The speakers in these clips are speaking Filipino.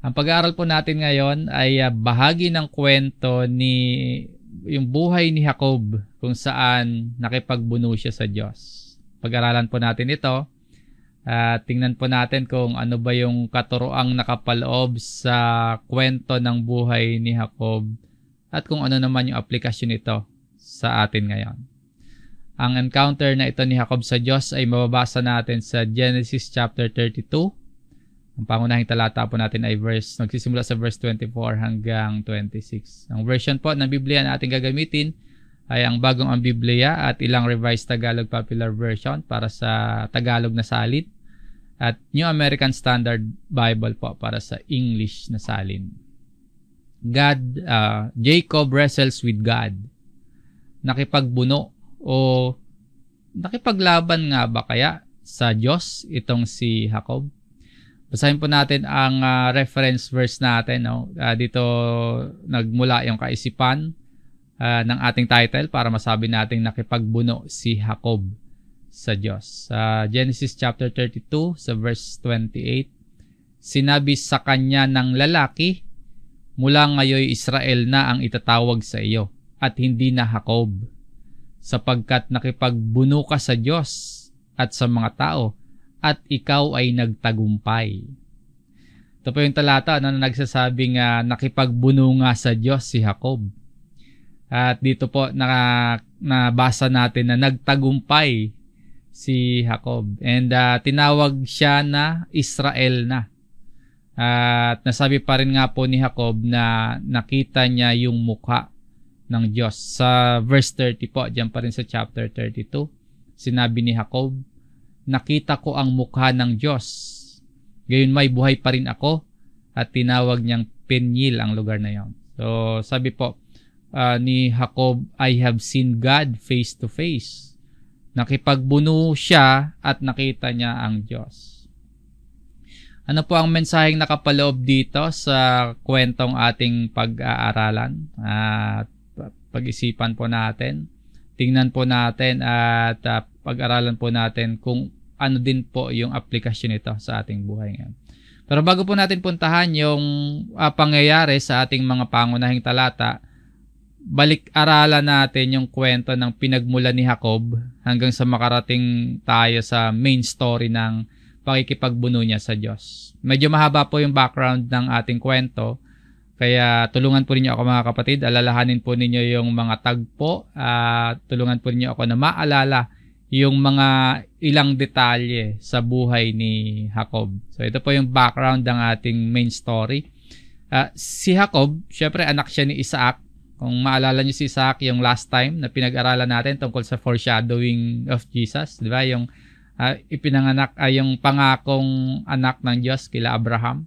Ang pag-aaral po natin ngayon ay ah, bahagi ng kwento ni yung buhay ni Jacob kung saan nakipagbuno siya sa Diyos. Pag-aralan po natin ito. at ah, tingnan po natin kung ano ba yung katuroang nakapaloob sa kwento ng buhay ni Jacob at kung ano naman yung aplikasyon nito sa atin ngayon. Ang encounter na ito ni Jacob sa Diyos ay mababasa natin sa Genesis chapter 32 ang pangunahing talata po natin ay verse, nagsisimula sa verse 24 hanggang 26. Ang version po ng Biblia na ating gagamitin ay ang bagong ang Biblia at ilang revised Tagalog Popular Version para sa Tagalog na salit at New American Standard Bible po para sa English na salin. God, uh, Jacob wrestles with God. Nakipagbuno o nakipaglaban nga ba kaya sa Diyos itong si Jacob? Basahin po natin ang uh, reference verse natin. No? Uh, dito nagmula yung kaisipan uh, ng ating title para masabi nating nakipagbuno si Jacob sa Diyos. Sa uh, Genesis chapter 32 sa verse 28, sinabi sa kanya ng lalaki, mula ngayon Israel na ang itatawag sa iyo at hindi na Jacob sapagkat nakipagbuno ka sa Diyos at sa mga tao at ikaw ay nagtagumpay. Ito po yung talata na nagsasabing uh, nakipagbuno nga sa Diyos si Jacob. At dito po naka, nabasa natin na nagtagumpay si Jacob. And uh, tinawag siya na Israel na. at nasabi pa rin nga po ni Jacob na nakita niya yung mukha ng Diyos. Sa verse 30 po, diyan pa rin sa chapter 32, sinabi ni Jacob, nakita ko ang mukha ng Diyos. Gayon may buhay pa rin ako at tinawag niyang Peniel ang lugar na yon. So sabi po uh, ni Jacob, I have seen God face to face. Nakipagbuno siya at nakita niya ang Diyos. Ano po ang mensaheng nakapaloob dito sa kwentong ating pag-aaralan at uh, pag-isipan po natin? Tingnan po natin at uh, pag-aralan po natin kung ano din po yung aplikasyon nito sa ating buhay ngayon. Pero bago po natin puntahan yung uh, pangyayari sa ating mga pangunahing talata, balik-aralan natin yung kwento ng pinagmula ni Jacob hanggang sa makarating tayo sa main story ng pakikipagbuno niya sa Diyos. Medyo mahaba po yung background ng ating kwento, kaya tulungan po ninyo ako mga kapatid, alalahanin po ninyo yung mga tagpo, uh, tulungan po ninyo ako na maalala yung mga ilang detalye sa buhay ni Jacob. So ito po yung background ng ating main story. Uh, si Jacob, syempre anak siya ni Isaac. Kung maalala niyo si Isaac yung last time na pinag-aralan natin tungkol sa foreshadowing of Jesus, di ba? Yung uh, ipinanganak ay uh, yung pangakong anak ng Diyos kila Abraham,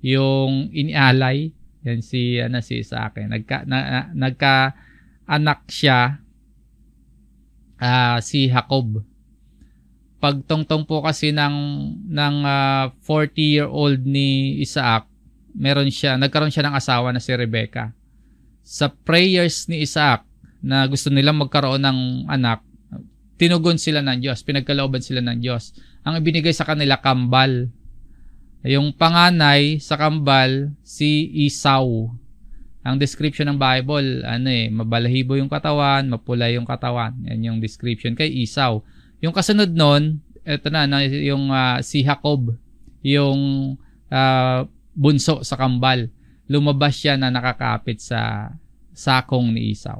yung inialay yan si ana si Isaac. Eh, nagka na, na, nagka anak siya uh, si Jacob. Pagtungtong po kasi ng ng uh, ah, 40-year-old ni Isaac, meron siya nagkaroon siya ng asawa na si Rebecca. Sa prayers ni Isaac na gusto nilang magkaroon ng anak, tinugon sila ng Diyos, pinagkalooban sila ng Diyos. Ang ibinigay sa kanila kambal. Yung panganay sa kambal si Esau ang description ng Bible, ano eh, mabalahibo yung katawan, mapula yung katawan. Yan yung description kay Isaw. Yung kasunod nun, eto na, yung uh, si Jacob, yung uh, bunso sa kambal. Lumabas siya na nakakapit sa sakong ni Isaw.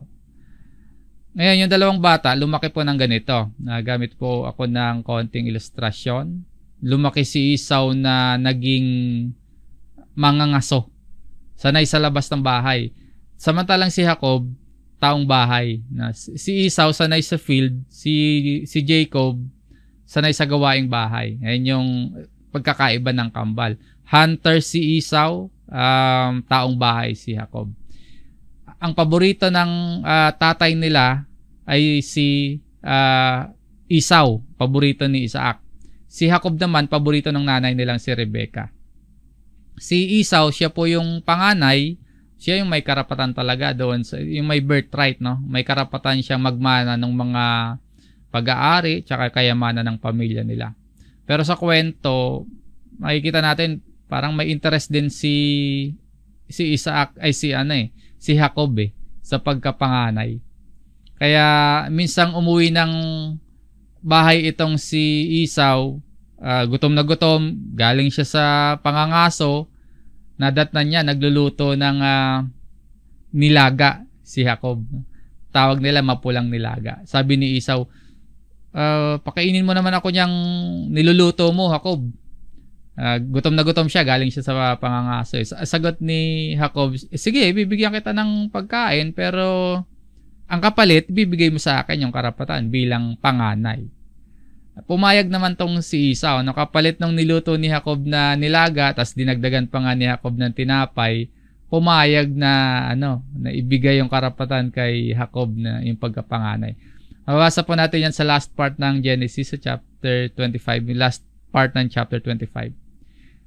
Ngayon, yung dalawang bata, lumaki po ng ganito. Nagamit po ako ng konting ilustrasyon. Lumaki si Isaw na naging mangangaso sanay sa labas ng bahay. Samantalang si Jacob, taong bahay. Na si Esau sanay sa field, si si Jacob sanay sa gawaing bahay. Ayun yung pagkakaiba ng kambal. Hunter si Esau, um, taong bahay si Jacob. Ang paborito ng uh, tatay nila ay si uh, ah, Esau, paborito ni Isaac. Si Jacob naman, paborito ng nanay nilang si Rebecca si Isaw, siya po yung panganay, siya yung may karapatan talaga doon, yung may birthright, no? May karapatan siya magmana ng mga pag-aari, tsaka kayamanan ng pamilya nila. Pero sa kwento, makikita natin, parang may interest din si si Isaac, ay si ano eh, si Jacob eh, sa pagkapanganay. Kaya, minsang umuwi ng bahay itong si Isaw, uh, gutom na gutom, galing siya sa pangangaso, nadatnan niya, nagluluto ng uh, nilaga si Jacob. Tawag nila mapulang nilaga. Sabi ni Isaw, uh, pakainin mo naman ako niyang niluluto mo, Jacob. Uh, gutom na gutom siya, galing siya sa pangangaso. Eh, sagot ni Jacob, sige, bibigyan kita ng pagkain, pero ang kapalit, bibigay mo sa akin yung karapatan bilang panganay. Pumayag naman tong si Isao, oh. No? Kapalit nung niluto ni Jacob na nilaga, tas dinagdagan pa nga ni Jacob ng tinapay, pumayag na ano, na ibigay yung karapatan kay Jacob na yung pagkapanganay. Mababasa po natin yan sa last part ng Genesis sa chapter 25, yung last part ng chapter 25.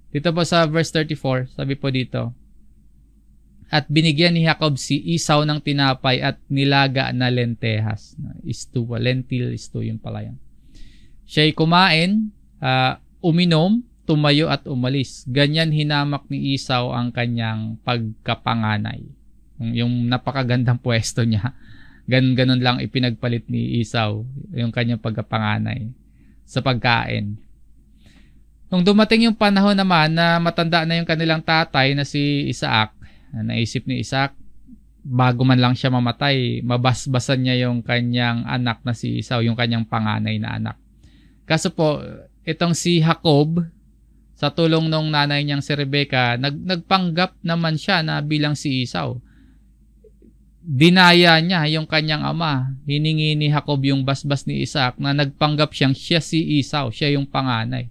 Dito po sa verse 34, sabi po dito, At binigyan ni Jacob si Isao ng tinapay at nilaga na lentehas. Istu, lentil istu yung pala yan. Siya'y kumain, uh, uminom, tumayo at umalis. Ganyan hinamak ni Isaw ang kanyang pagkapanganay. Yung napakagandang pwesto niya. Gan ganun lang ipinagpalit ni Isaw yung kanyang pagkapanganay sa pagkain. Nung dumating yung panahon naman na matanda na yung kanilang tatay na si Isaac, naisip ni Isaac, bago man lang siya mamatay, mabasbasan niya yung kanyang anak na si Isaw, yung kanyang panganay na anak. Kaso po, itong si Jacob, sa tulong nung nanay niyang si Rebecca, nag, nagpanggap naman siya na bilang si Isaw. Dinaya niya yung kanyang ama. Hiningi ni Jacob yung basbas ni Isaac na nagpanggap siyang siya si Isaw, siya yung panganay.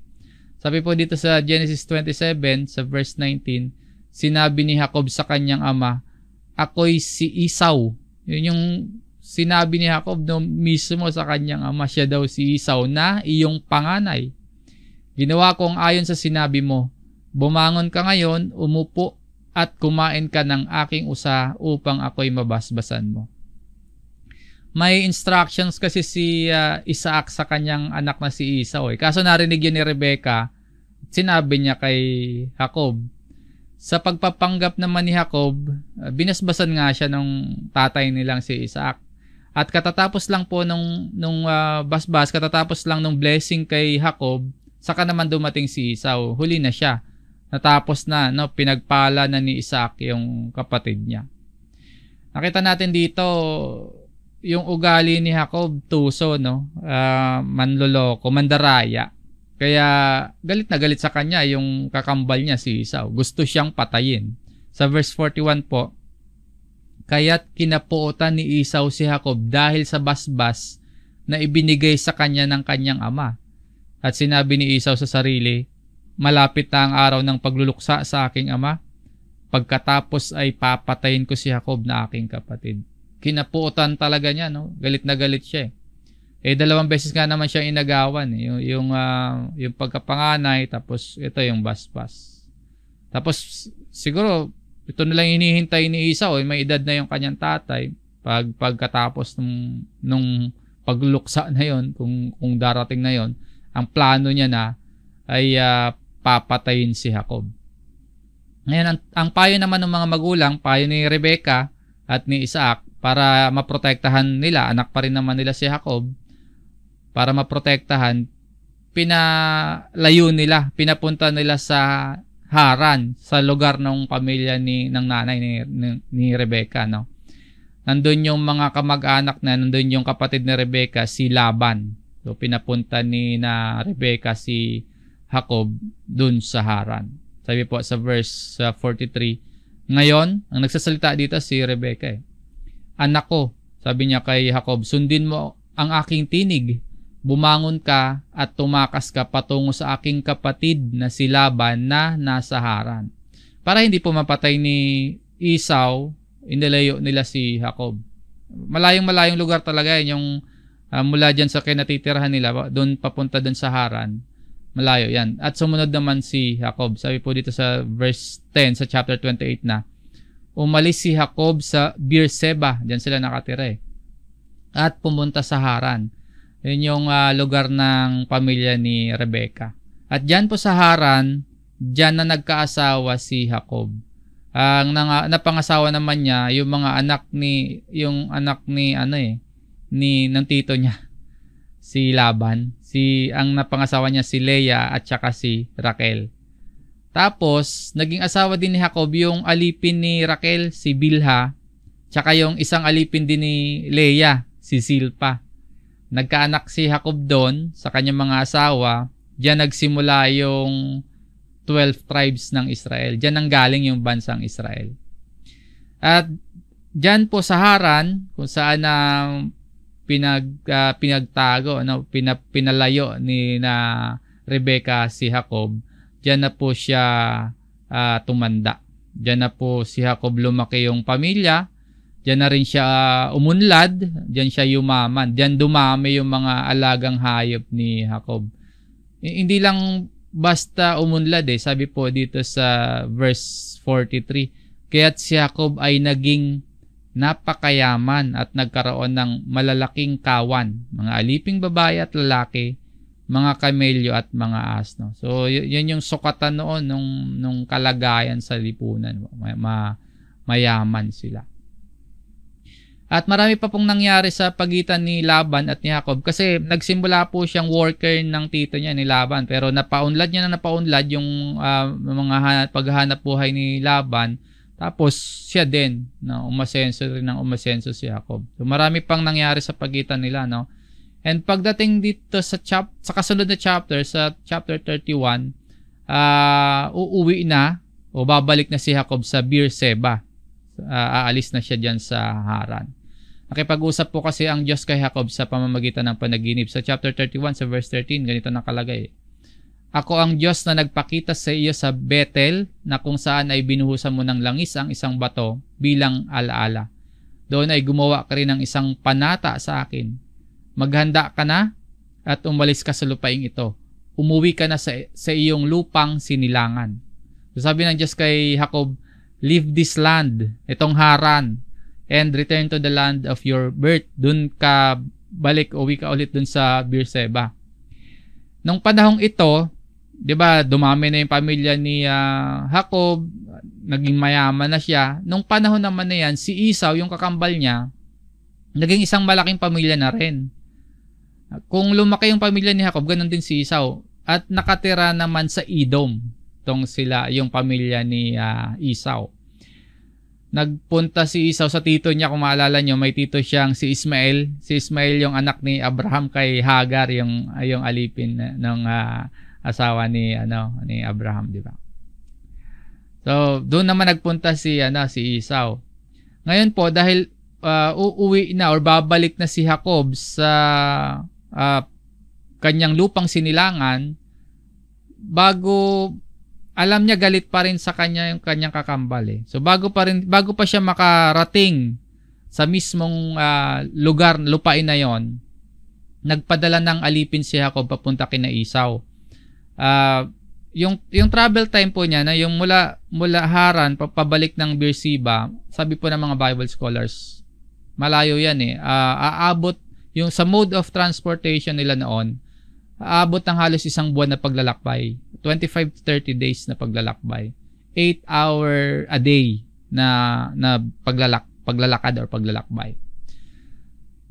Sabi po dito sa Genesis 27 sa verse 19, sinabi ni Jacob sa kanyang ama, ako'y si Isaw. Yun yung Sinabi ni Jacob no mismo sa kanyang ama siya daw si Esau na iyong panganay. Ginawa kong ayon sa sinabi mo, bumangon ka ngayon, umupo at kumain ka ng aking usa upang ako'y mabasbasan mo. May instructions kasi si uh, Isaac sa kanyang anak na si Esau. Eh. Kaso narinig yun ni Rebecca, sinabi niya kay Jacob, sa pagpapanggap naman ni Jacob, uh, binasbasan nga siya ng tatay nilang si Isaac. At katatapos lang po nung nung uh, basbas, katatapos lang nung blessing kay Jacob, saka naman dumating si Esau. Huli na siya. Natapos na, no, pinagpala na ni Isaac yung kapatid niya. Nakita natin dito yung ugali ni Jacob tuso, no? Uh, manloloko, mandaraya. Kaya galit na galit sa kanya yung kakambal niya si Esau. Gusto siyang patayin. Sa verse 41 po, Kaya't kinapuotan ni Isaw si Jacob dahil sa basbas na ibinigay sa kanya ng kanyang ama. At sinabi ni Isaw sa sarili, Malapit na ang araw ng pagluluksa sa aking ama. Pagkatapos ay papatayin ko si Jacob na aking kapatid. Kinapuotan talaga niya, no? Galit na galit siya eh. Eh, dalawang beses nga naman siyang inagawan. Eh. Yung, yung, uh, yung pagkapanganay, tapos ito yung basbas. Tapos, siguro, ito na lang hinihintay ni Esau, eh, oh, may edad na yung kanyang tatay. Pag pagkatapos nung nung pagluksa na yon, kung kung darating na yon, ang plano niya na ay uh, papatayin si Jacob. Ngayon, ang, ang payo naman ng mga magulang, payo ni Rebecca at ni Isaac para maprotektahan nila, anak pa rin naman nila si Jacob, para maprotektahan, pinalayo nila, pinapunta nila sa Haran sa lugar ng pamilya ni ng nanay ni, ni, ni Rebecca no. Nandun yung mga kamag-anak na nandun yung kapatid ni Rebecca si Laban. So pinapunta ni na Rebecca si Jacob dun sa Haran. Sabi po sa verse 43, ngayon ang nagsasalita dito si Rebecca eh. Anak ko, sabi niya kay Jacob, sundin mo ang aking tinig bumangon ka at tumakas ka patungo sa aking kapatid na si Laban na nasa Haran. Para hindi po mapatay ni Isaw, inilayo nila si Jacob. Malayong-malayong lugar talaga yan, yung uh, mula dyan sa kinatitirahan nila, doon papunta doon sa Haran. Malayo yan. At sumunod naman si Jacob. Sabi po dito sa verse 10 sa chapter 28 na, umalis si Jacob sa Beersheba. dyan sila nakatira eh, at pumunta sa Haran yun yung uh, lugar ng pamilya ni Rebecca. At dyan po sa Haran, dyan na nagkaasawa si Jacob. Ang nang, napangasawa naman niya yung mga anak ni yung anak ni ano eh ni ng tito niya si Laban. Si ang napangasawa niya si Leah at saka si Raquel. Tapos naging asawa din ni Jacob yung alipin ni Raquel si Bilha, tsaka yung isang alipin din ni Leah si Silpa. Nagkaanak si Jacob doon sa kanyang mga asawa. Diyan nagsimula yung 12 tribes ng Israel. Diyan ang galing yung bansang Israel. At diyan po sa Haran, kung saan na uh, pinag uh, pinagtago ano pina, pinalayo ni na Rebecca si Jacob diyan na po siya uh, tumanda diyan na po si Jacob lumaki yung pamilya Diyan na rin siya ah, umunlad, diyan siya yumaman. Diyan dumami yung mga alagang hayop ni Jacob. Hindi lang basta umunlad eh. Sabi po dito sa verse 43, kaya't si Jacob ay naging napakayaman at nagkaroon ng malalaking kawan, mga aliping babae at lalaki, mga kamelyo at mga asno. So, yan yung sukatan noon nung, nung kalagayan sa lipunan. ma, mayaman sila. At marami pa pong nangyari sa pagitan ni Laban at ni Jacob kasi nagsimula po siyang worker ng tito niya ni Laban pero napaunlad niya na napaunlad yung uh, mga hanap, paghahanap buhay ni Laban. Tapos siya din na no, umasenso rin ng umasenso si Jacob. So, marami pang nangyari sa pagitan nila no. And pagdating dito sa chap sa kasunod na chapter sa chapter 31, uh, ah, uuwi na o babalik na si Jacob sa Beersheba. Uh, ah, aalis na siya diyan sa Haran. Nakipag-usap po kasi ang Diyos kay Jacob sa pamamagitan ng panaginip. Sa chapter 31 sa verse 13, ganito nakalagay. Ako ang Diyos na nagpakita sa iyo sa Bethel na kung saan ay binuhusan mo ng langis ang isang bato bilang alaala. Doon ay gumawa ka rin ng isang panata sa akin. Maghanda ka na at umalis ka sa lupaing ito. Umuwi ka na sa, sa iyong lupang sinilangan. So sabi ng Diyos kay Jacob, Leave this land, itong Haran, and return to the land of your birth. Dun ka balik, uwi ka ulit dun sa Beersheba. Nung panahong ito, 'di ba, dumami na 'yung pamilya ni uh, Jacob, naging mayaman na siya. Nung panahon naman na 'yan, si Esau, 'yung kakambal niya, naging isang malaking pamilya na rin. Kung lumaki 'yung pamilya ni Jacob, ganun din si Esau. At nakatira naman sa Edom tong sila 'yung pamilya ni uh, Esau nagpunta si Isaw sa tito niya, kung maalala nyo, may tito siyang si Ismael. Si Ismael yung anak ni Abraham kay Hagar, yung, yung alipin ng uh, asawa ni, ano, ni Abraham, di ba? So, doon naman nagpunta si, ano, si Isaw. Ngayon po, dahil uh, uuwi na or babalik na si Jacob sa uh, kanyang lupang sinilangan, bago alam niya galit pa rin sa kanya yung kanyang kakambal eh. So bago pa rin bago pa siya makarating sa mismong uh, lugar lupain na yon, nagpadala ng alipin si Jacob papunta kina Isaw. Uh, ah, yung yung travel time po niya na yung mula mula Haran papabalik ng Beersheba, sabi po ng mga Bible scholars, malayo yan eh. Uh, aabot yung sa mode of transportation nila noon, aabot ng halos isang buwan na paglalakbay 25 30 days na paglalakbay. 8 hour a day na na paglalak paglalakad or paglalakbay.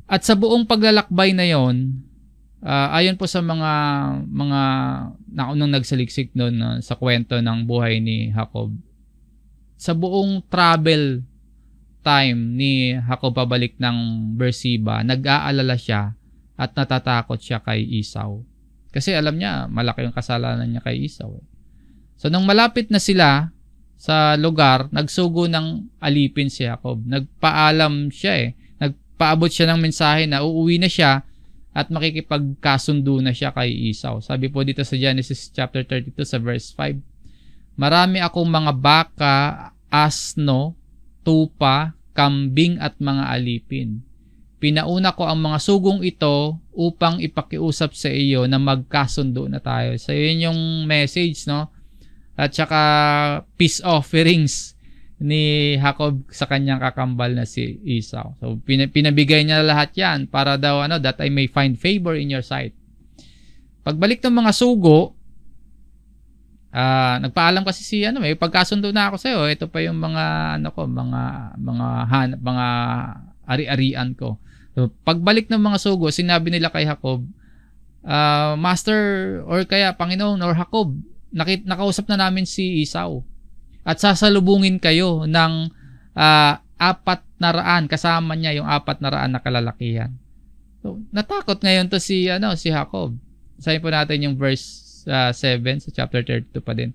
At sa buong paglalakbay na 'yon, uh, ayon po sa mga mga naunang nagsaliksik noon uh, ah, sa kwento ng buhay ni Jacob, sa buong travel time ni Jacob pabalik ng Beersheba, nag-aalala siya at natatakot siya kay Esau kasi alam niya, malaki yung kasalanan niya kay Esau. Eh. So, nang malapit na sila sa lugar, nagsugo ng alipin si Jacob. Nagpaalam siya eh. Nagpaabot siya ng mensahe na uuwi na siya at makikipagkasundo na siya kay Esau. Sabi po dito sa Genesis chapter 32 sa verse 5, Marami akong mga baka, asno, tupa, kambing at mga alipin. Pinauna ko ang mga sugong ito upang ipakiusap sa iyo na magkasundo na tayo. So, yun yung message, no? At saka peace offerings ni Jacob sa kanyang kakambal na si Esau. So, pinabigay niya lahat yan para daw, ano, that I may find favor in your sight. Pagbalik ng mga sugo, Ah, uh, nagpaalam kasi si ano, may eh, pagkasundo na ako sa iyo. Ito pa yung mga ano ko, mga mga han, mga ari-arian ko. So, pagbalik ng mga sugo, sinabi nila kay Jacob, uh, Master or kaya Panginoon or Jacob, nakit nakausap na namin si Esau. At sasalubungin kayo ng uh, apat na raan, kasama niya yung apat na raan na kalalakihan. So, natakot ngayon to si, ano, si Jacob. Sabi po natin yung verse uh, ah, 7 sa chapter 32 pa din.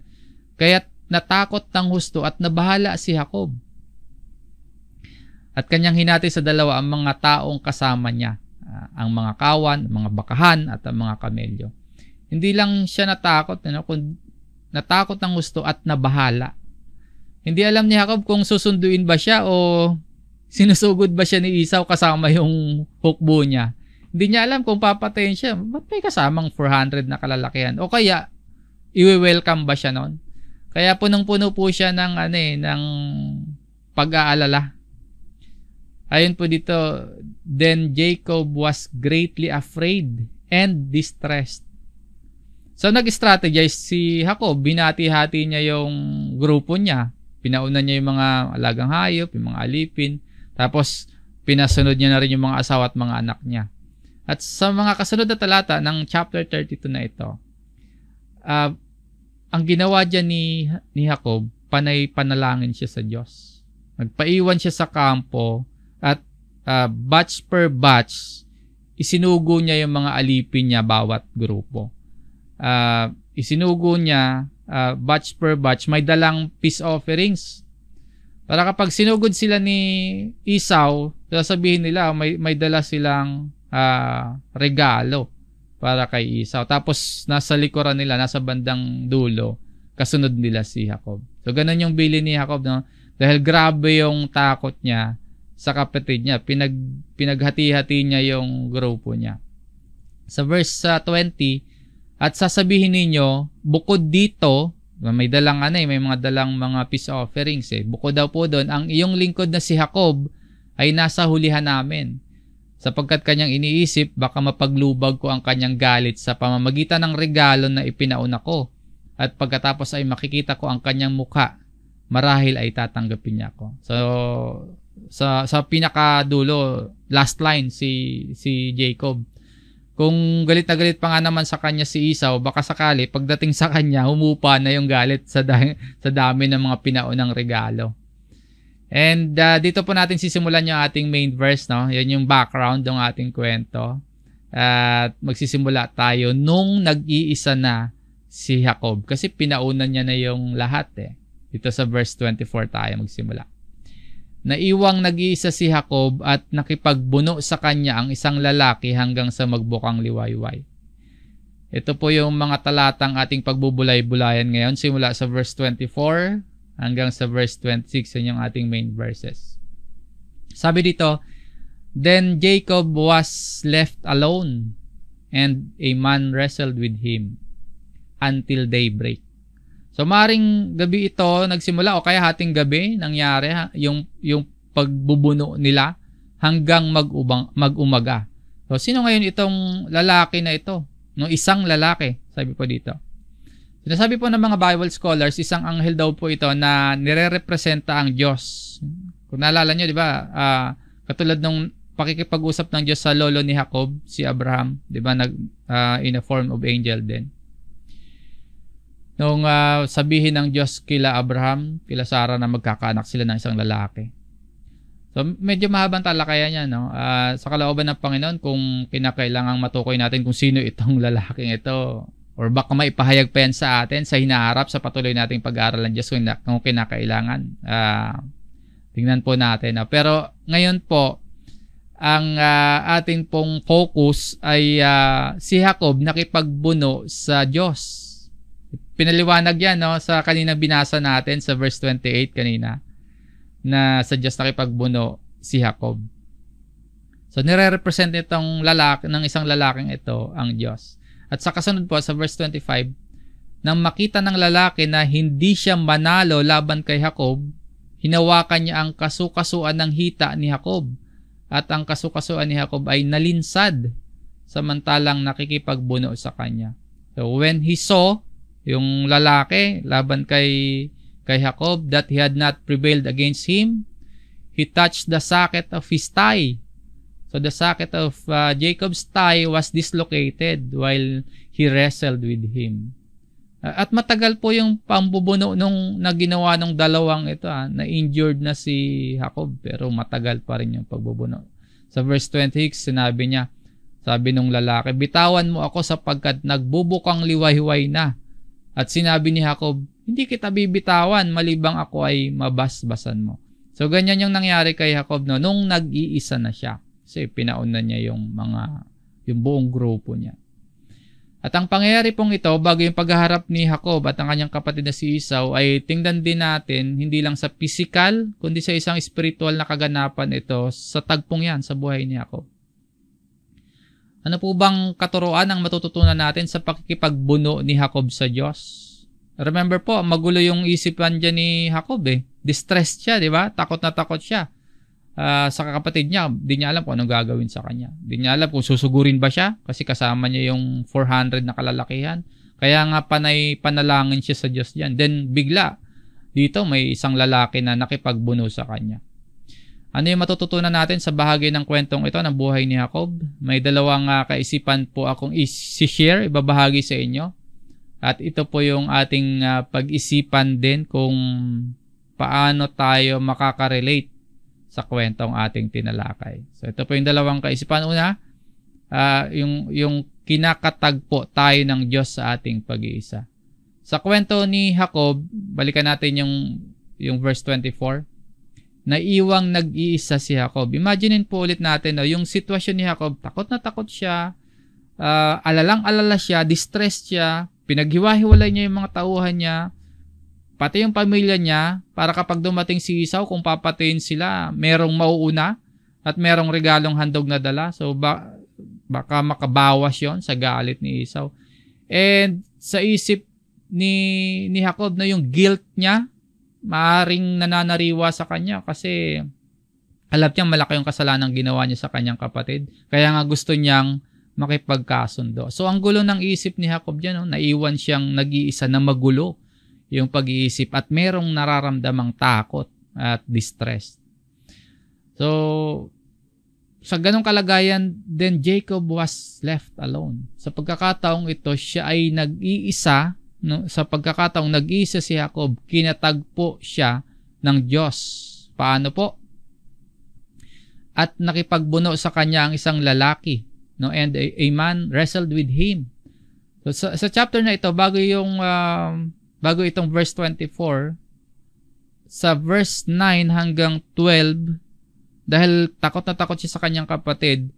Kaya natakot ng husto at nabahala si Jacob at kanyang hinati sa dalawa ang mga taong kasama niya, ah, ang mga kawan, mga bakahan at ang mga kamelyo. Hindi lang siya natakot, ano, kundi natakot ng gusto at nabahala. Hindi alam ni Jacob kung susunduin ba siya o sinusugod ba siya ni Isaw kasama yung hukbo niya. Hindi niya alam kung papatayin siya. Ba't may kasamang 400 na kalalakihan? O kaya, iwi-welcome ba siya noon? Kaya punong-puno po siya ng, ano eh, ng pag-aalala Ayun po dito, then Jacob was greatly afraid and distressed. So nag-strategize si Jacob, binati-hati niya yung grupo niya. Pinauna niya yung mga alagang hayop, yung mga alipin. Tapos pinasunod niya na rin yung mga asawa at mga anak niya. At sa mga kasunod na talata ng chapter 32 na ito, uh, ang ginawa niya ni, ni Jacob, panay panalangin siya sa Diyos. Nagpaiwan siya sa kampo uh, batch per batch, isinugo niya yung mga alipin niya bawat grupo. Uh, isinugo niya uh, batch per batch, may dalang peace offerings. Para kapag sinugod sila ni Isaw, sasabihin nila oh, may, may dala silang uh, regalo para kay Isaw. Tapos nasa likuran nila, nasa bandang dulo, kasunod nila si Jacob. So ganun yung bili ni Jacob. No? Dahil grabe yung takot niya sa kapatid niya. Pinag, pinaghati-hati niya yung grupo niya. Sa verse 20, at sasabihin ninyo, bukod dito, may dalang ano eh, may mga dalang mga peace offerings eh. Bukod daw po doon, ang iyong lingkod na si Jacob ay nasa hulihan namin. Sapagkat kanyang iniisip, baka mapaglubag ko ang kanyang galit sa pamamagitan ng regalo na ipinauna ko. At pagkatapos ay makikita ko ang kanyang mukha, marahil ay tatanggapin niya ako. So, sa sa pinakadulo last line si si Jacob kung galit na galit pa nga naman sa kanya si Isaw baka sakali pagdating sa kanya humupa na yung galit sa da- sa dami ng mga pinaunang regalo and uh, dito po natin sisimulan yung ating main verse no yan yung background ng ating kwento at uh, magsisimula tayo nung nag-iisa na si Jacob kasi pinauna niya na yung lahat eh dito sa verse 24 tayo magsimula Naiwang nag-iisa si Jacob at nakipagbuno sa kanya ang isang lalaki hanggang sa magbukang liwayway. Ito po yung mga talatang ating pagbubulay-bulayan ngayon simula sa verse 24 hanggang sa verse 26 yun yung ating main verses. Sabi dito, Then Jacob was left alone and a man wrestled with him until daybreak. So maring gabi ito nagsimula o kaya hating gabi nangyari ha, yung yung pagbubuno nila hanggang mag-ubang mag-umaga. So sino ngayon itong lalaki na ito? No isang lalaki, sabi po dito. Sinasabi po ng mga Bible scholars, isang anghel daw po ito na nirerepresenta ang Diyos. Kung naalala nyo, di ba, uh, katulad nung pakikipag-usap ng Diyos sa lolo ni Jacob, si Abraham, di ba, nag, uh, in a form of angel din nung uh, sabihin ng Diyos kila Abraham, kila Sarah na magkakaanak sila ng isang lalaki. So medyo mahabang talakayan niya no. Uh, sa kalooban ng Panginoon kung kinakailangang matukoy natin kung sino itong lalaking ito or baka may ipahayag pa yan sa atin sa hinaharap sa patuloy nating pag-aaral ng Diyos kung, kung kinakailangan. Uh, tingnan po natin. Uh, pero ngayon po, ang uh, atin pong focus ay uh, si Jacob nakipagbuno sa Diyos pinaliwanag yan no, sa kanina binasa natin sa verse 28 kanina na sa Diyos nakipagbuno si Jacob. So nire-represent nitong lalaki ng isang lalaking ito ang Diyos. At sa kasunod po sa verse 25, nang makita ng lalaki na hindi siya manalo laban kay Jacob, hinawakan niya ang kasukasuan ng hita ni Jacob at ang kasukasuan ni Jacob ay nalinsad samantalang nakikipagbuno sa kanya. So when he saw yung lalaki laban kay kay Jacob that he had not prevailed against him he touched the socket of his thigh so the socket of uh, Jacob's thigh was dislocated while he wrestled with him uh, at matagal po yung pambubuno nung naginawa ginawa ng dalawang ito ah, na injured na si Jacob pero matagal pa rin yung pagbubuno sa verse 26 sinabi niya sabi nung lalaki bitawan mo ako sapagkat nagbubukang liwayway na at sinabi ni Jacob, hindi kita bibitawan malibang ako ay mabasbasan mo. So ganyan yung nangyari kay Jacob no, nung nag-iisa na siya. Kasi pinauna niya yung mga yung buong grupo niya. At ang pangyayari pong ito bago yung pagharap ni Jacob at ang kanyang kapatid na si Esau ay tingnan din natin hindi lang sa physical kundi sa isang spiritual na kaganapan ito sa tagpong yan sa buhay ni Jacob. Ano po bang katuruan ang matututunan natin sa pakikipagbuno ni Jacob sa Diyos? Remember po, magulo yung isipan dyan ni Jacob eh. Distressed siya, di ba? Takot na takot siya. Uh, sa kapatid niya, di niya alam kung anong gagawin sa kanya. Di niya alam kung susugurin ba siya kasi kasama niya yung 400 na kalalakihan. Kaya nga panay panalangin siya sa Diyos diyan. Then bigla, dito may isang lalaki na nakipagbuno sa kanya. Ano yung matututunan natin sa bahagi ng kwentong ito ng buhay ni Jacob? May dalawang uh, kaisipan po akong isi-share, ibabahagi sa inyo. At ito po yung ating uh, pag-isipan din kung paano tayo makaka-relate sa kwentong ating tinalakay. So ito po yung dalawang kaisipan. Una, uh, yung, yung kinakatagpo tayo ng Diyos sa ating pag-iisa. Sa kwento ni Jacob, balikan natin yung, yung verse 24 naiwang nag-iisa si Jacob. Imaginein po ulit natin no, yung sitwasyon ni Jacob, takot na takot siya, uh, ah, alalang-alala siya, distressed siya, pinaghiwa-hiwalay niya yung mga tauhan niya, pati yung pamilya niya, para kapag dumating si Isaw, kung papatayin sila, merong mauuna at merong regalong handog na dala. So, ba, baka makabawas yon sa galit ni Isaw. And sa isip ni, ni Jacob na yung guilt niya maaring nananariwa sa kanya kasi alam niyang malaki yung kasalanan ginawa niya sa kanyang kapatid. Kaya nga gusto niyang makipagkasundo. So ang gulo ng isip ni Jacob diyan, no? naiwan siyang nag-iisa na magulo yung pag-iisip at merong nararamdamang takot at distress. So sa ganong kalagayan, then Jacob was left alone. Sa pagkakataong ito, siya ay nag-iisa no, sa pagkakataong nag-isa si Jacob, kinatagpo siya ng Diyos. Paano po? At nakipagbuno sa kanya ang isang lalaki, no, and a, a man wrestled with him. So sa, sa chapter na ito, bago yung uh, bago itong verse 24, sa verse 9 hanggang 12, dahil takot na takot siya sa kanyang kapatid,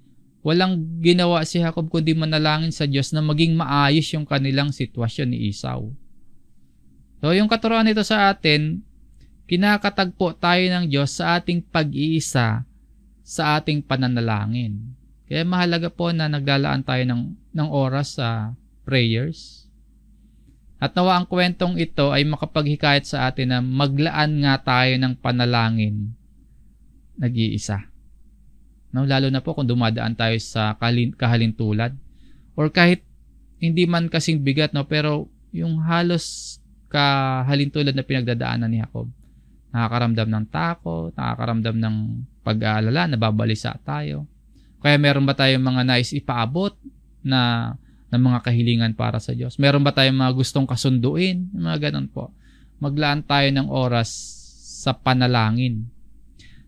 Walang ginawa si Jacob kundi manalangin sa Diyos na maging maayos yung kanilang sitwasyon ni Isaw. So yung katuruan nito sa atin, kinakatagpo tayo ng Diyos sa ating pag-iisa sa ating pananalangin. Kaya mahalaga po na naglalaan tayo ng, ng oras sa prayers. At nawa ang kwentong ito ay makapaghikayat sa atin na maglaan nga tayo ng panalangin nag-iisa. No? Lalo na po kung dumadaan tayo sa kahalintulad. Or kahit hindi man kasing bigat, no? pero yung halos kahalintulad na pinagdadaanan ni Jacob. Nakakaramdam ng takot, nakakaramdam ng pag-aalala, nababalisa tayo. Kaya meron ba tayong mga nais ipaabot na ng mga kahilingan para sa Diyos? Meron ba tayong mga gustong kasunduin? Mga ganun po. Maglaan tayo ng oras sa panalangin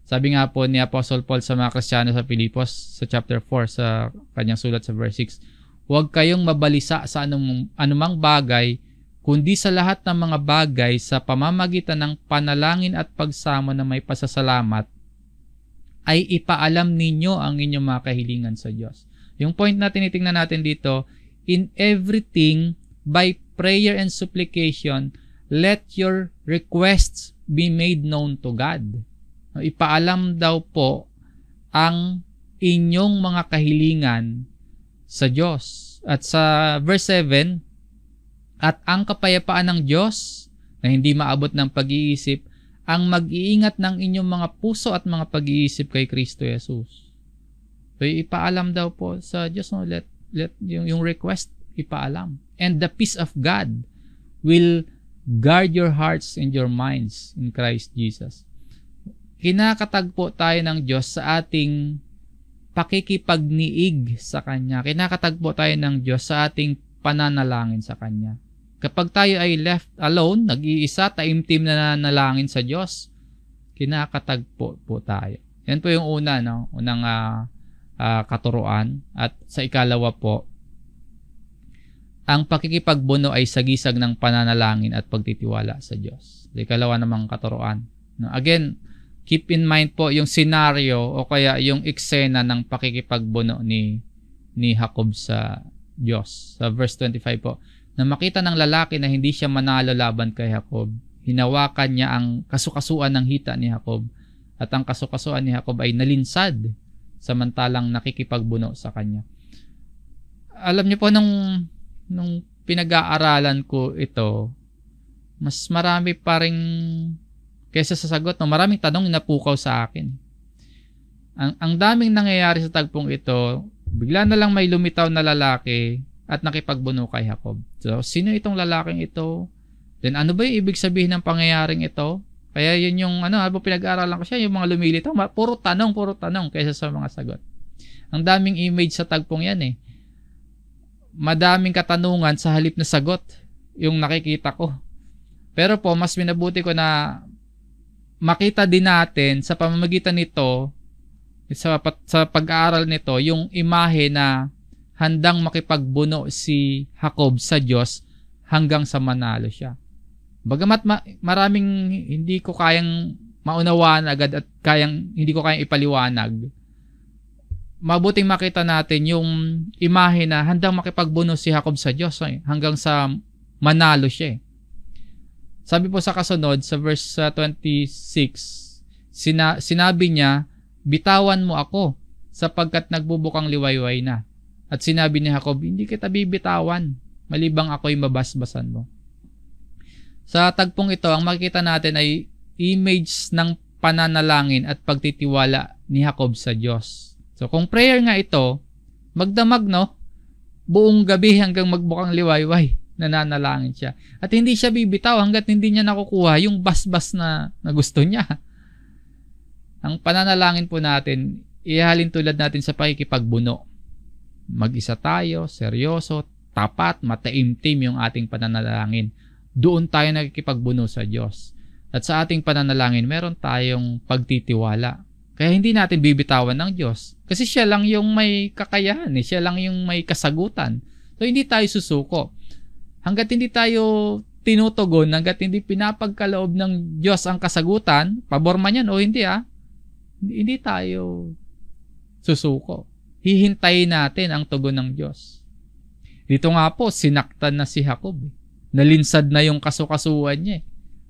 sabi nga po ni Apostle Paul sa mga Kristiyano sa Pilipos sa chapter 4 sa kanyang sulat sa verse 6, Huwag kayong mabalisa sa anumang, anumang bagay, kundi sa lahat ng mga bagay sa pamamagitan ng panalangin at pagsama na may pasasalamat, ay ipaalam ninyo ang inyong mga kahilingan sa Diyos. Yung point na tinitingnan natin dito, in everything, by prayer and supplication, let your requests be made known to God. Ipaalam daw po ang inyong mga kahilingan sa Diyos. At sa verse 7, At ang kapayapaan ng Diyos na hindi maabot ng pag-iisip ang mag-iingat ng inyong mga puso at mga pag-iisip kay Kristo Jesus. So ipaalam daw po sa Diyos no let let yung, yung request ipaalam. And the peace of God will guard your hearts and your minds in Christ Jesus kinakatagpo tayo ng Diyos sa ating pakikipagniig sa Kanya. Kinakatagpo tayo ng Diyos sa ating pananalangin sa Kanya. Kapag tayo ay left alone, nag-iisa, taimtim na nanalangin sa Diyos, kinakatagpo po tayo. Yan po yung una, no? unang uh, uh, katuruan. At sa ikalawa po, ang pakikipagbuno ay sagisag ng pananalangin at pagtitiwala sa Diyos. Sa ikalawa namang katuruan. No? Again, Keep in mind po yung scenario o kaya yung eksena ng pakikipagbuno ni ni Jacob sa Diyos. Sa verse 25 po, na makita ng lalaki na hindi siya manalo laban kay Jacob, hinawakan niya ang kasukasuan ng hita ni Jacob at ang kasukasuan ni Jacob ay nalinsad samantalang nakikipagbuno sa kanya. Alam niyo po nung nung pinag-aaralan ko ito, mas marami pa ring kaysa sa sagot ng maraming tanong inapukaw sa akin. Ang, ang daming nangyayari sa tagpong ito, bigla na lang may lumitaw na lalaki at nakipagbuno kay Jacob. So, sino itong lalaking ito? Then ano ba yung ibig sabihin ng pangyayaring ito? Kaya yun yung ano, habang pinag-aaralan ko siya, yung mga lumilitaw, puro tanong, puro tanong kaysa sa mga sagot. Ang daming image sa tagpong yan eh. Madaming katanungan sa halip na sagot yung nakikita ko. Pero po, mas minabuti ko na makita din natin sa pamamagitan nito sa, sa pag-aaral nito yung imahe na handang makipagbuno si Jacob sa Diyos hanggang sa manalo siya. Bagamat ma- maraming hindi ko kayang maunawaan agad at kayang hindi ko kayang ipaliwanag. Mabuting makita natin yung imahe na handang makipagbuno si Jacob sa Diyos eh, hanggang sa manalo siya. Eh. Sabi po sa kasunod, sa verse 26, uh, sina- sinabi niya, bitawan mo ako sapagkat nagbubukang liwayway na. At sinabi ni Jacob, hindi kita bibitawan, malibang ako'y mabasbasan mo. Sa tagpong ito, ang makikita natin ay image ng pananalangin at pagtitiwala ni Jacob sa Diyos. So kung prayer nga ito, magdamag no, buong gabi hanggang magbukang liwayway nananalangin siya. At hindi siya bibitaw hanggat hindi niya nakukuha yung basbas na, na gusto niya. Ang pananalangin po natin, ihalin tulad natin sa pakikipagbuno. Mag-isa tayo, seryoso, tapat, mataimtim yung ating pananalangin. Doon tayo nagkikipagbuno sa Diyos. At sa ating pananalangin, meron tayong pagtitiwala. Kaya hindi natin bibitawan ng Diyos. Kasi siya lang yung may kakayahan, eh. siya lang yung may kasagutan. So hindi tayo susuko hanggat hindi tayo tinutugon, hanggat hindi pinapagkaloob ng Diyos ang kasagutan, pabor man yan o hindi ah, hindi tayo susuko. Hihintayin natin ang tugon ng Diyos. Dito nga po, sinaktan na si Jacob. Eh. Nalinsad na yung kasukasuan niya. Eh.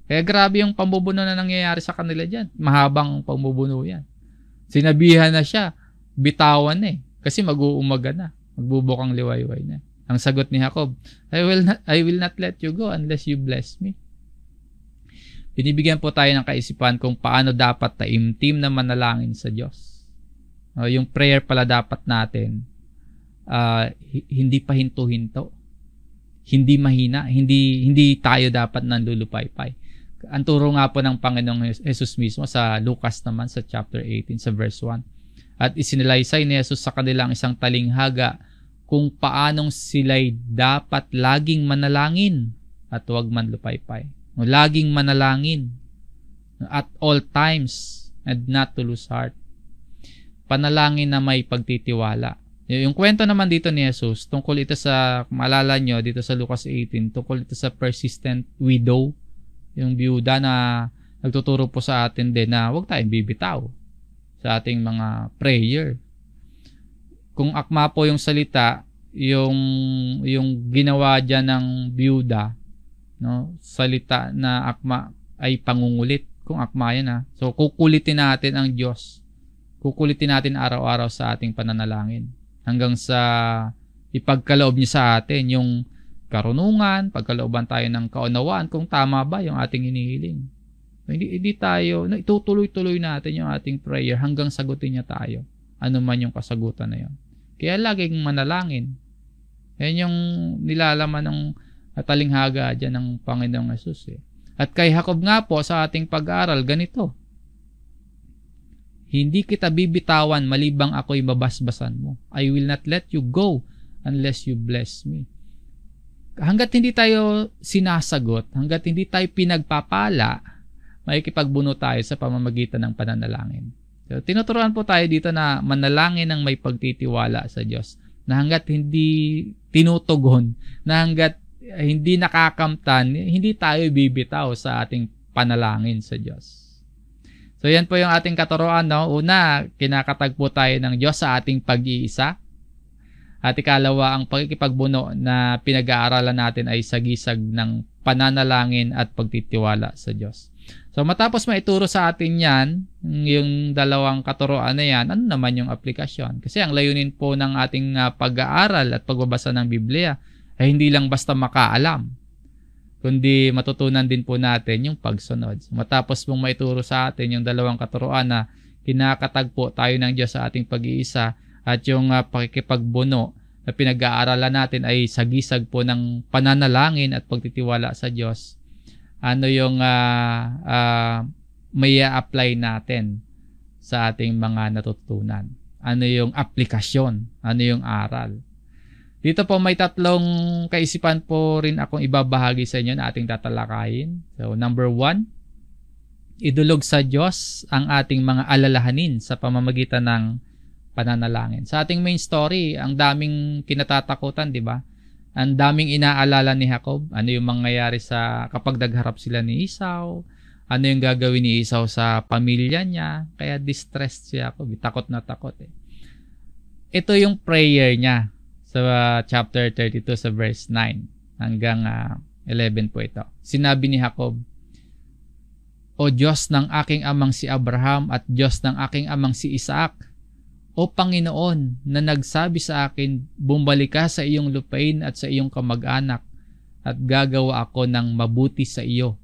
Kaya grabe yung pambubuno na nangyayari sa kanila dyan. Mahabang pambubuno yan. Sinabihan na siya, bitawan na eh. Kasi mag-uumaga na. Magbubukang liwayway na. Ang sagot ni Jacob, I will not, I will not let you go unless you bless me. Binibigyan po tayo ng kaisipan kung paano dapat taimtim na manalangin sa Diyos. O, yung prayer pala dapat natin, uh, hindi pa hinto-hinto. Hindi mahina, hindi, hindi tayo dapat nandulupaypay. Ang turo nga po ng Panginoong Jesus mismo sa Lucas naman sa chapter 18 sa verse 1. At isinilaysay ni Jesus sa kanilang isang talinghaga kung paanong sila'y dapat laging manalangin at huwag manlupaypay. lupaypay. Laging manalangin at all times and not to lose heart. Panalangin na may pagtitiwala. Yung kwento naman dito ni Jesus, tungkol ito sa, malala nyo, dito sa Lucas 18, tungkol ito sa persistent widow, yung biyuda na nagtuturo po sa atin din na huwag tayong bibitaw sa ating mga prayer kung akma po yung salita, yung yung ginawa diyan ng byuda, no? Salita na akma ay pangungulit kung akma yan ha. So kukulitin natin ang Diyos. Kukulitin natin araw-araw sa ating pananalangin hanggang sa ipagkaloob niya sa atin yung karunungan, pagkalooban tayo ng kaunawaan kung tama ba yung ating inihiling. Hindi, hindi tayo, itutuloy-tuloy natin yung ating prayer hanggang sagutin niya tayo. Ano man yung kasagutan na yun. Kaya laging manalangin. Yan yung nilalaman ng talinghaga dyan ng Panginoong Yesus. Eh. At kay Jacob nga po sa ating pag-aaral, ganito. Hindi kita bibitawan malibang ako'y babasbasan mo. I will not let you go unless you bless me. Hanggat hindi tayo sinasagot, hanggat hindi tayo pinagpapala, makikipagbunot tayo sa pamamagitan ng pananalangin. Tinuturuan po tayo dito na manalangin ng may pagtitiwala sa Diyos na hanggat hindi tinutugon, na hanggat eh, hindi nakakamtan, hindi tayo bibitaw sa ating panalangin sa Diyos. So yan po yung ating katuruan. No? Una, kinakatagpo tayo ng Diyos sa ating pag-iisa. At ikalawa, ang pagkikipagbuno na pinag-aaralan natin ay sagisag ng pananalangin at pagtitiwala sa Diyos. So matapos maituro sa atin yan, yung dalawang katuroan na yan, ano naman yung aplikasyon? Kasi ang layunin po ng ating ah, pag-aaral at pagbabasa ng Biblia ay hindi lang basta makaalam, kundi matutunan din po natin yung pagsunod. matapos mong maituro sa atin yung dalawang katuroan na kinakatagpo tayo ng Diyos sa ating pag-iisa at yung uh, pakikipagbuno na pinag-aaralan natin ay sagisag po ng pananalangin at pagtitiwala sa Diyos ano yung uh, uh, may apply natin sa ating mga natutunan. Ano yung aplikasyon, ano yung aral. Dito po may tatlong kaisipan po rin akong ibabahagi sa inyo na ating tatalakayin. So number one, idulog sa Diyos ang ating mga alalahanin sa pamamagitan ng pananalangin. Sa ating main story, ang daming kinatatakutan, di ba? Ang daming inaalala ni Jacob, ano yung mangyayari sa kapag nagharap sila ni Esau, ano yung gagawin ni Esau sa pamilya niya, kaya distressed si Jacob, takot na takot eh. Ito yung prayer niya sa uh, chapter 32 sa verse 9 hanggang uh, 11 po ito. Sinabi ni Jacob, O Diyos ng aking amang si Abraham at Diyos ng aking amang si Isaac, o Panginoon na nagsabi sa akin, bumalik ka sa iyong lupain at sa iyong kamag-anak at gagawa ako ng mabuti sa iyo.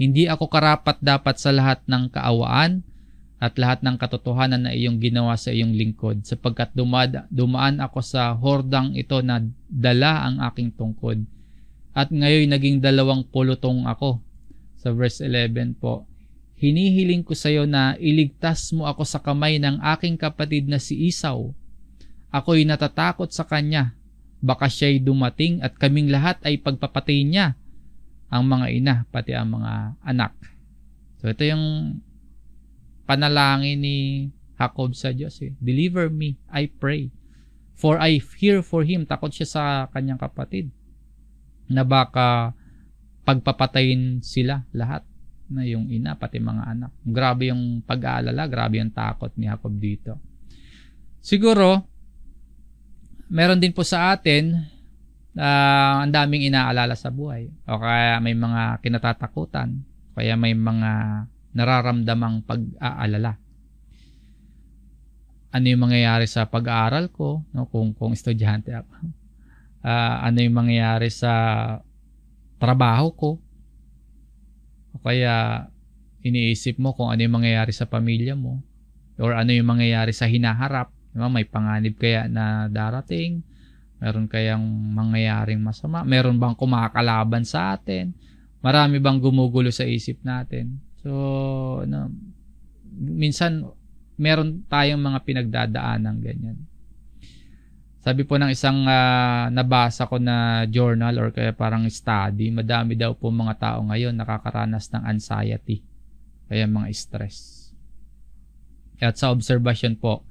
Hindi ako karapat dapat sa lahat ng kaawaan at lahat ng katotohanan na iyong ginawa sa iyong lingkod sapagkat dumada, dumaan ako sa hordang ito na dala ang aking tungkod at ngayon naging dalawang pulutong ako. Sa verse 11 po, Hinihiling ko sa iyo na iligtas mo ako sa kamay ng aking kapatid na si Isaw. Ako'y natatakot sa kanya. Baka siya'y dumating at kaming lahat ay pagpapatay niya. Ang mga ina, pati ang mga anak. So ito yung panalangin ni Jacob sa Diyos. Eh. Deliver me, I pray. For I fear for him. Takot siya sa kanyang kapatid. Na baka pagpapatayin sila lahat na yung ina pati mga anak. Grabe yung pag-aalala, grabe yung takot ni Jacob dito. Siguro, meron din po sa atin uh, ang daming inaalala sa buhay. O kaya may mga kinatatakutan, kaya may mga nararamdamang pag-aalala. Ano yung mangyayari sa pag-aaral ko, no, kung, kung estudyante ako. Uh, ano yung mangyayari sa trabaho ko, o kaya iniisip mo kung ano yung mangyayari sa pamilya mo or ano yung mangyayari sa hinaharap. Diba? May panganib kaya na darating? Meron kayang mangyayaring masama? Meron bang kumakalaban sa atin? Marami bang gumugulo sa isip natin? So, ano, minsan meron tayong mga pinagdadaanan ganyan. Sabi po ng isang uh, nabasa ko na journal or kaya parang study, madami daw po mga tao ngayon nakakaranas ng anxiety, kaya mga stress. At sa observation po,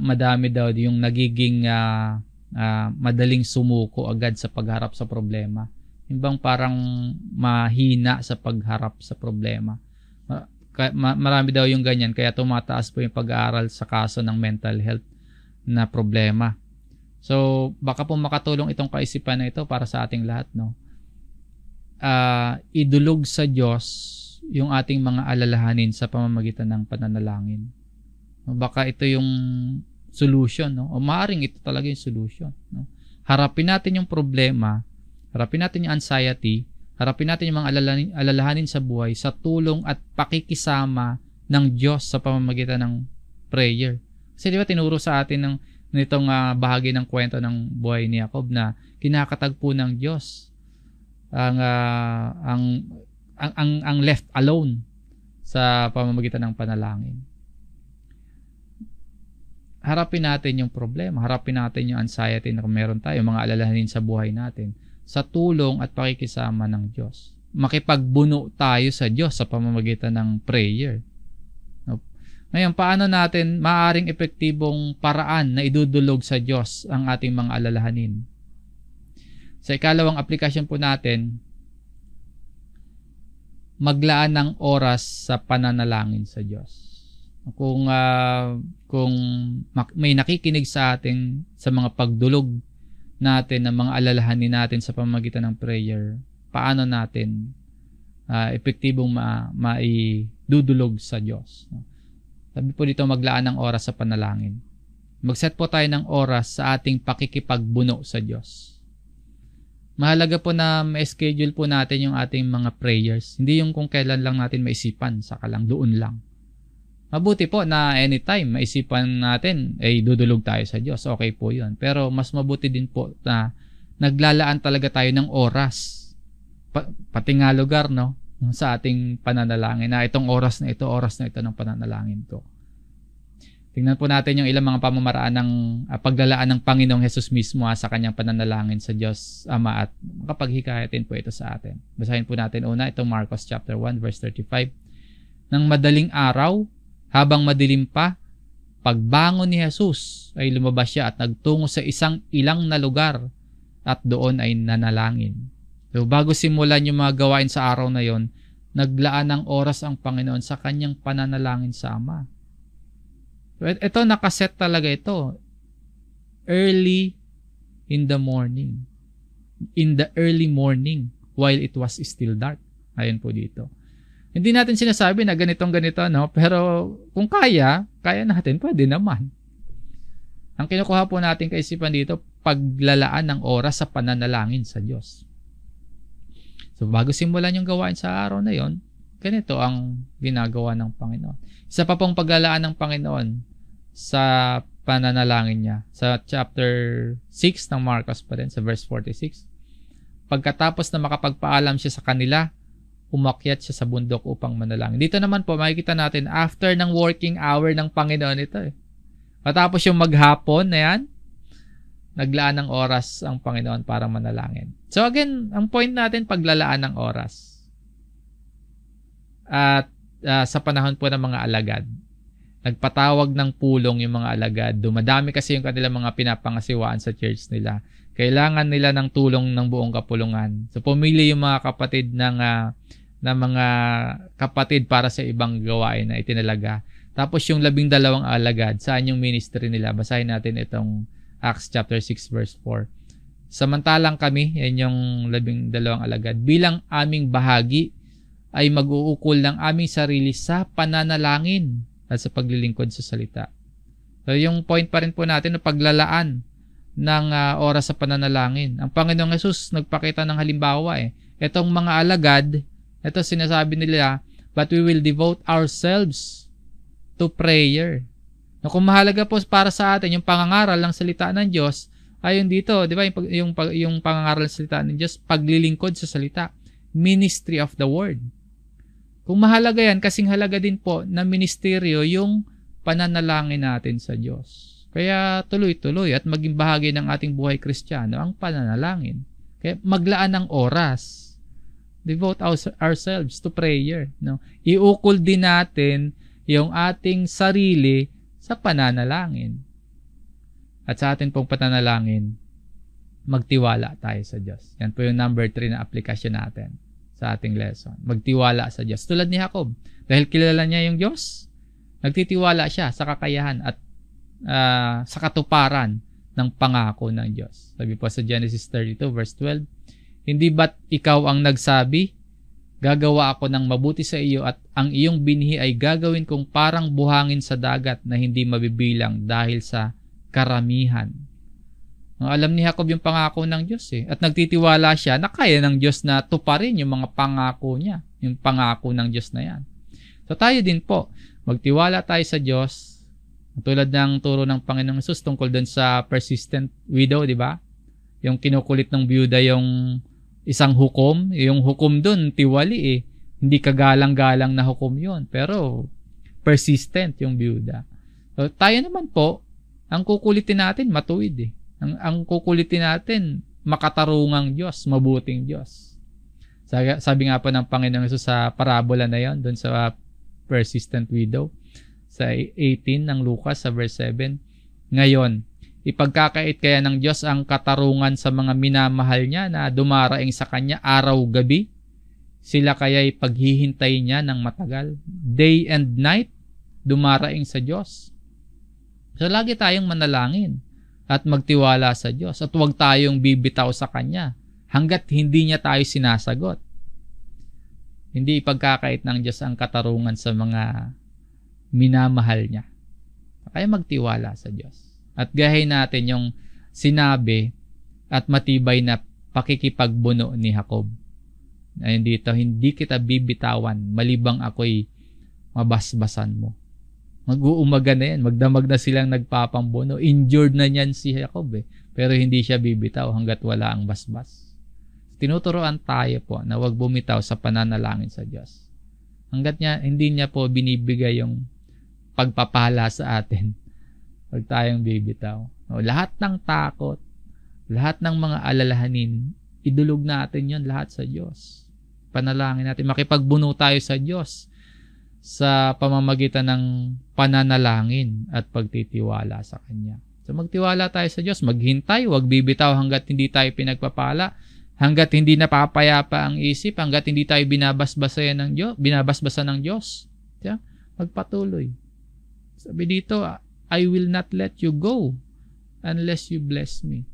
madami daw yung nagiging uh, uh, madaling sumuko agad sa pagharap sa problema. Himbang parang mahina sa pagharap sa problema. Marami daw yung ganyan kaya tumataas po yung pag-aaral sa kaso ng mental health na problema So, baka po makatulong itong kaisipan na ito para sa ating lahat, no? Uh, idulog sa Diyos yung ating mga alalahanin sa pamamagitan ng pananalangin. Baka ito yung solution, no? O maaring ito talaga yung solution, no? Harapin natin yung problema, harapin natin yung anxiety, harapin natin yung mga alalahanin, alalahanin sa buhay sa tulong at pakikisama ng Diyos sa pamamagitan ng prayer. Kasi di ba tinuro sa atin ng nitong uh, bahagi ng kwento ng buhay ni Jacob na kinakatagpo ng Diyos ang uh, ang ang, ang, ang left alone sa pamamagitan ng panalangin. Harapin natin yung problema, harapin natin yung anxiety na meron tayo, mga alalahanin sa buhay natin sa tulong at pakikisama ng Diyos. Makipagbuno tayo sa Diyos sa pamamagitan ng prayer. Ngayon, paano natin maaring epektibong paraan na idudulog sa Diyos ang ating mga alalahanin? Sa ikalawang aplikasyon po natin, maglaan ng oras sa pananalangin sa Diyos. Kung uh, kung may nakikinig sa atin sa mga pagdulog natin ng mga alalahanin natin sa pamamagitan ng prayer, paano natin uh, epektibong ma- maidudulog sa Diyos? No? Sabi po dito maglaan ng oras sa panalangin. Mag-set po tayo ng oras sa ating pakikipagbuno sa Diyos. Mahalaga po na ma-schedule po natin yung ating mga prayers. Hindi yung kung kailan lang natin maisipan, saka lang, doon lang. Mabuti po na anytime maisipan natin, ay eh, dudulog tayo sa Diyos. Okay po yun. Pero mas mabuti din po na naglalaan talaga tayo ng oras. Pa- pati nga lugar, no? sa ating pananalangin na itong oras na ito, oras na ito ng pananalangin ko. Tingnan po natin yung ilang mga pamamaraan ng uh, paglalaan ng Panginoong Hesus mismo ha, ah, sa kanyang pananalangin sa Diyos Ama at makapaghikayatin po ito sa atin. Basahin po natin una itong Marcos chapter 1 verse 35. Nang madaling araw, habang madilim pa, pagbangon ni Jesus ay lumabas siya at nagtungo sa isang ilang na lugar at doon ay nanalangin. So bago simulan yung mga gawain sa araw na yon, naglaan ng oras ang Panginoon sa kanyang pananalangin sa Ama ito, nakaset talaga ito. Early in the morning. In the early morning while it was still dark. Ayan po dito. Hindi natin sinasabi na ganitong ganito, no? Pero kung kaya, kaya natin, pwede naman. Ang kinukuha po natin kaisipan dito, paglalaan ng oras sa pananalangin sa Diyos. So bago simulan yung gawain sa araw na yon, ganito ang ginagawa ng Panginoon. Isa pa pong paglalaan ng Panginoon sa pananalangin niya sa chapter 6 ng Marcos pa rin sa verse 46. Pagkatapos na makapagpaalam siya sa kanila, umakyat siya sa bundok upang manalangin. Dito naman po makikita natin after ng working hour ng Panginoon ito eh. Matapos yung maghapon na yan, naglaan ng oras ang Panginoon para manalangin. So again, ang point natin paglalaan ng oras. At uh, sa panahon po ng mga alagad nagpatawag ng pulong yung mga alagad. Dumadami kasi yung kanilang mga pinapangasiwaan sa church nila. Kailangan nila ng tulong ng buong kapulungan. So pumili yung mga kapatid ng uh, ng mga kapatid para sa ibang gawain na itinalaga. Tapos yung labing dalawang alagad, saan yung ministry nila? Basahin natin itong Acts chapter 6 verse 4. Samantalang kami, yan yung labing dalawang alagad, bilang aming bahagi ay mag-uukol ng aming sarili sa pananalangin at sa paglilingkod sa salita. So yung point pa rin po natin na paglalaan ng uh, oras sa pananalangin. Ang Panginoong Yesus nagpakita ng halimbawa eh. Itong mga alagad, ito sinasabi nila, but we will devote ourselves to prayer. No, kung mahalaga po para sa atin yung pangangaral ng salita ng Diyos, ayon dito, 'di ba, yung yung, yung pangangaral ng salita ng Diyos, paglilingkod sa salita, ministry of the word. Kung mahalaga yan, kasing halaga din po ng ministeryo yung pananalangin natin sa Diyos. Kaya tuloy-tuloy at maging bahagi ng ating buhay kristyano ang pananalangin. Kaya maglaan ng oras. Devote ourselves to prayer. No? Iukol din natin yung ating sarili sa pananalangin. At sa ating pong pananalangin, magtiwala tayo sa Diyos. Yan po yung number 3 na aplikasyon natin sa ating lesson. Magtiwala sa Diyos. Tulad ni Jacob, dahil kilala niya yung Diyos, nagtitiwala siya sa kakayahan at uh, sa katuparan ng pangako ng Diyos. Sabi po sa Genesis 32 verse 12, Hindi ba't ikaw ang nagsabi, gagawa ako ng mabuti sa iyo at ang iyong binhi ay gagawin kong parang buhangin sa dagat na hindi mabibilang dahil sa karamihan alam ni Jacob yung pangako ng Diyos eh. At nagtitiwala siya na kaya ng Diyos na tuparin yung mga pangako niya. Yung pangako ng Diyos na yan. So tayo din po, magtiwala tayo sa Diyos. Tulad ng turo ng Panginoong Yesus tungkol dun sa persistent widow, di ba? Yung kinukulit ng byuda yung isang hukom. Yung hukom dun, tiwali eh. Hindi kagalang-galang na hukom yon Pero persistent yung byuda. So tayo naman po, ang kukulitin natin, matuwid eh ang, ang kukulitin natin, makatarungang Diyos, mabuting Diyos. Sabi, sabi nga po ng Panginoong Isus sa parabola na yon, doon sa uh, persistent widow, sa 18 ng Lucas sa verse 7. Ngayon, ipagkakait kaya ng Diyos ang katarungan sa mga minamahal niya na dumaraing sa kanya araw-gabi? Sila kaya'y paghihintay niya ng matagal. Day and night, dumaraing sa Diyos. So lagi tayong manalangin at magtiwala sa Diyos at huwag tayong bibitaw sa Kanya hanggat hindi niya tayo sinasagot. Hindi ipagkakait ng Diyos ang katarungan sa mga minamahal niya. Kaya magtiwala sa Diyos. At gahin natin yung sinabi at matibay na pakikipagbuno ni Jacob. Ayun dito, hindi kita bibitawan, malibang ako'y mabasbasan mo. Mag-uumaga na yan. Magdamag na silang nagpapambono. Injured na niyan si Jacob eh. Pero hindi siya bibitaw hanggat wala ang basbas. Tinuturoan tayo po na huwag bumitaw sa pananalangin sa Diyos. Hanggat niya, hindi niya po binibigay yung pagpapala sa atin pag tayong bibitaw. No, lahat ng takot, lahat ng mga alalahanin, idulog natin yon lahat sa Diyos. Panalangin natin, makipagbuno tayo sa Diyos sa pamamagitan ng pananalangin at pagtitiwala sa Kanya. So magtiwala tayo sa Diyos, maghintay, huwag bibitaw hanggat hindi tayo pinagpapala, hanggat hindi napapayapa ang isip, hanggat hindi tayo binabasbasan ng Diyos, binabasbasan ng Diyos. Yeah? Diba? Magpatuloy. Sabi dito, I will not let you go unless you bless me.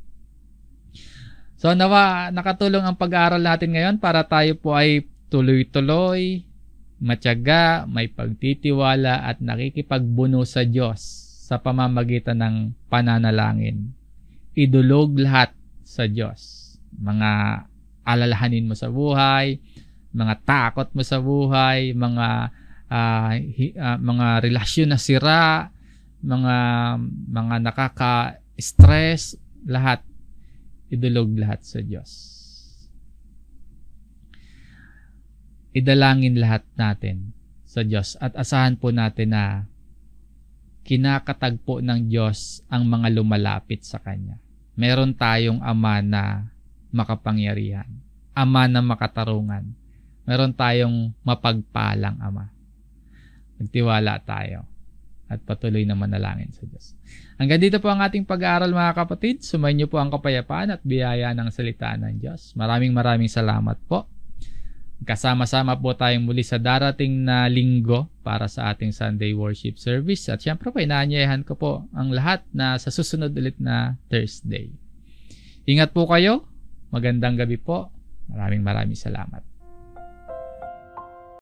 So nawa nakatulong ang pag-aaral natin ngayon para tayo po ay tuloy-tuloy matyaga, may pagtitiwala at nakikipagbuno sa Diyos sa pamamagitan ng pananalangin. Idulog lahat sa Diyos. Mga alalahanin mo sa buhay, mga takot mo sa buhay, mga uh, hi, uh, mga relasyon na sira, mga mga nakaka-stress, lahat idulog lahat sa Diyos. idalangin lahat natin sa Diyos at asahan po natin na kinakatagpo ng Diyos ang mga lumalapit sa Kanya. Meron tayong ama na makapangyarihan, ama na makatarungan. Meron tayong mapagpalang ama. Nagtiwala tayo at patuloy na manalangin sa Diyos. Hanggang dito po ang ating pag-aaral mga kapatid. Sumayin niyo po ang kapayapaan at biyaya ng salita ng Diyos. Maraming maraming salamat po. Kasama-sama po tayong muli sa darating na linggo para sa ating Sunday worship service. At syempre po, inaanyayahan ko po ang lahat na sa susunod ulit na Thursday. Ingat po kayo. Magandang gabi po. Maraming maraming salamat.